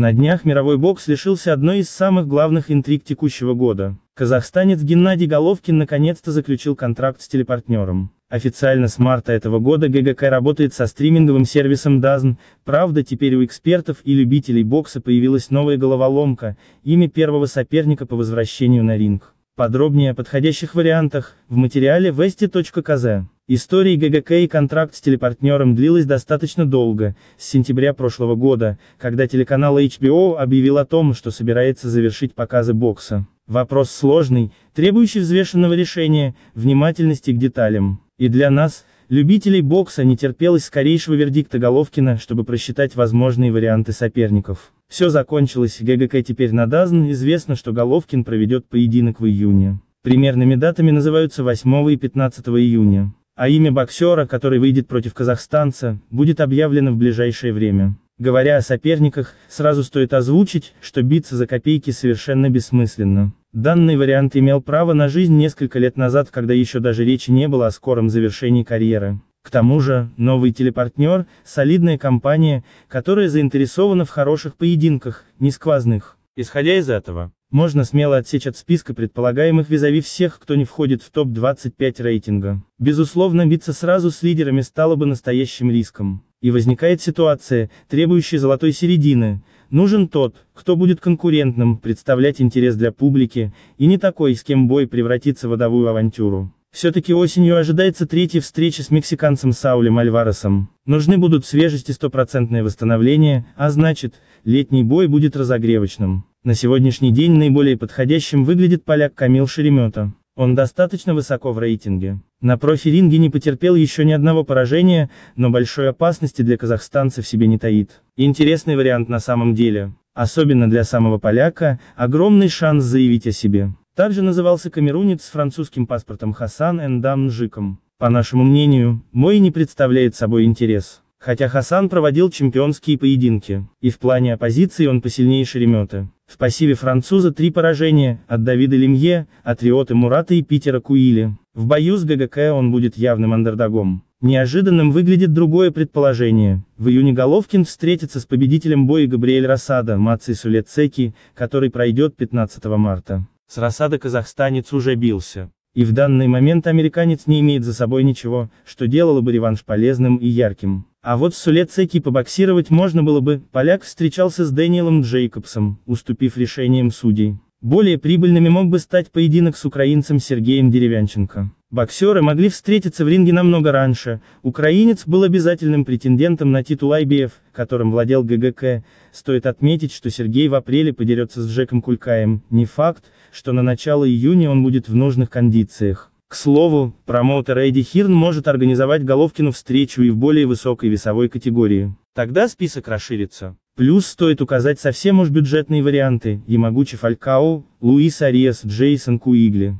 На днях мировой бокс лишился одной из самых главных интриг текущего года. Казахстанец Геннадий Головкин наконец-то заключил контракт с телепартнером. Официально с марта этого года ГГК работает со стриминговым сервисом DAZN, правда теперь у экспертов и любителей бокса появилась новая головоломка, имя первого соперника по возвращению на ринг. Подробнее о подходящих вариантах в материале vesti.kz. История ГГК и контракт с телепартнером длилась достаточно долго, с сентября прошлого года, когда телеканал HBO объявил о том, что собирается завершить показы бокса. Вопрос сложный, требующий взвешенного решения, внимательности к деталям. И для нас, любителей бокса, не терпелось скорейшего вердикта Головкина, чтобы просчитать возможные варианты соперников. Все закончилось, ГГК теперь на Дазн, известно, что Головкин проведет поединок в июне. Примерными датами называются 8 и 15 июня. А имя боксера, который выйдет против казахстанца, будет объявлено в ближайшее время. Говоря о соперниках, сразу стоит озвучить, что биться за копейки совершенно бессмысленно. Данный вариант имел право на жизнь несколько лет назад, когда еще даже речи не было о скором завершении карьеры. К тому же, новый телепартнер – солидная компания, которая заинтересована в хороших поединках, не сквозных. Исходя из этого, можно смело отсечь от списка предполагаемых визави всех, кто не входит в топ-25 рейтинга. Безусловно, биться сразу с лидерами стало бы настоящим риском. И возникает ситуация, требующая золотой середины. Нужен тот, кто будет конкурентным, представлять интерес для публики, и не такой, с кем бой превратится в водовую авантюру. Все-таки осенью ожидается третья встреча с мексиканцем Саулем Альваресом. Нужны будут свежести, стопроцентное восстановление, а значит, летний бой будет разогревочным. На сегодняшний день наиболее подходящим выглядит поляк Камил Шеремета. Он достаточно высоко в рейтинге. На профи ринге не потерпел еще ни одного поражения, но большой опасности для казахстанцев себе не таит. Интересный вариант на самом деле. Особенно для самого поляка, огромный шанс заявить о себе. Также назывался камерунец с французским паспортом Хасан Эндам Нжиком. По нашему мнению, Мой не представляет собой интерес. Хотя Хасан проводил чемпионские поединки, и в плане оппозиции он посильнее Шеремета. В пассиве француза три поражения, от Давида Лемье, от Риоты Мурата и Питера Куили. В бою с ГГК он будет явным андердогом. Неожиданным выглядит другое предположение. В июне Головкин встретится с победителем боя Габриэль Рассада Мацей Сулецеки, который пройдет 15 марта. С Рассада казахстанец уже бился. И в данный момент американец не имеет за собой ничего, что делало бы реванш полезным и ярким. А вот с Сулецеки побоксировать можно было бы, поляк встречался с Дэниелом Джейкобсом, уступив решением судей. Более прибыльными мог бы стать поединок с украинцем Сергеем Деревянченко. Боксеры могли встретиться в ринге намного раньше, украинец был обязательным претендентом на титул IBF, которым владел ГГК, стоит отметить, что Сергей в апреле подерется с Джеком Кулькаем, не факт, что на начало июня он будет в нужных кондициях. К слову, промоутер Эдди Хирн может организовать Головкину встречу и в более высокой весовой категории. Тогда список расширится. Плюс стоит указать совсем уж бюджетные варианты, Ямагучи Фалькао, Луис Ариас, Джейсон Куигли.